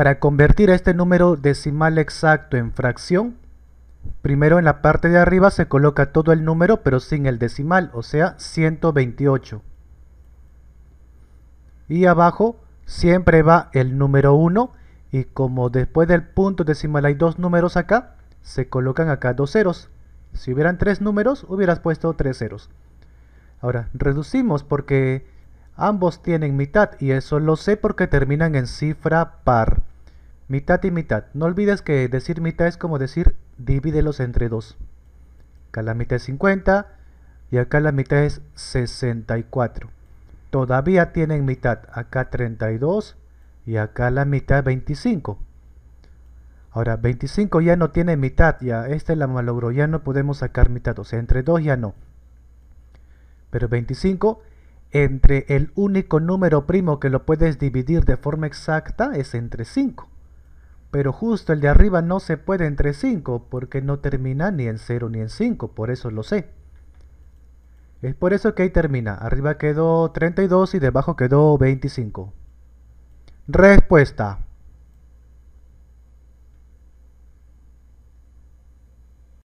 Para convertir este número decimal exacto en fracción, primero en la parte de arriba se coloca todo el número pero sin el decimal, o sea 128. Y abajo siempre va el número 1 y como después del punto decimal hay dos números acá, se colocan acá dos ceros. Si hubieran tres números, hubieras puesto tres ceros. Ahora, reducimos porque ambos tienen mitad y eso lo sé porque terminan en cifra par. Mitad y mitad. No olvides que decir mitad es como decir divídelos entre dos. Acá la mitad es 50 y acá la mitad es 64. Todavía tienen mitad. Acá 32 y acá la mitad 25. Ahora, 25 ya no tiene mitad, ya este la malogro. ya no podemos sacar mitad, o sea, entre 2 ya no. Pero 25, entre el único número primo que lo puedes dividir de forma exacta es entre 5 pero justo el de arriba no se puede entre 5 porque no termina ni en 0 ni en 5, por eso lo sé. Es por eso que ahí termina, arriba quedó 32 y debajo quedó 25. Respuesta.